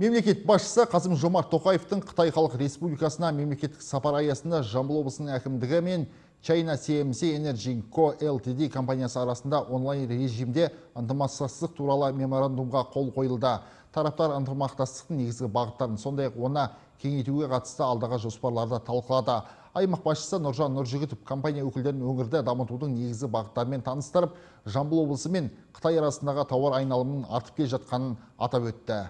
мемлекет басшысы қасым жомарт тоқаевтың қытай халық республикасына мемлекеттік сапар аясында жамбыл облысының әкімдігі мен China CMC Energy Co. Ltd. компаниясы арасында онлайн режимде ынтымақтастық туралы меморандумға қол қойылды. Тараптар ынтымақтастықтың негізгі бағыттарын сондай ақ оны кеңейтуге қатысты алдағы жоспарларды талқылады. Аймақ басшысы Нұржан Нұржігітов компания өкілдерін өңірді дамытудың негізгі бағыттарымен таныстырып, Жамбыл облысы мен Қытай арасындағы тауар айналымының артып келе жатқанын атап өтті.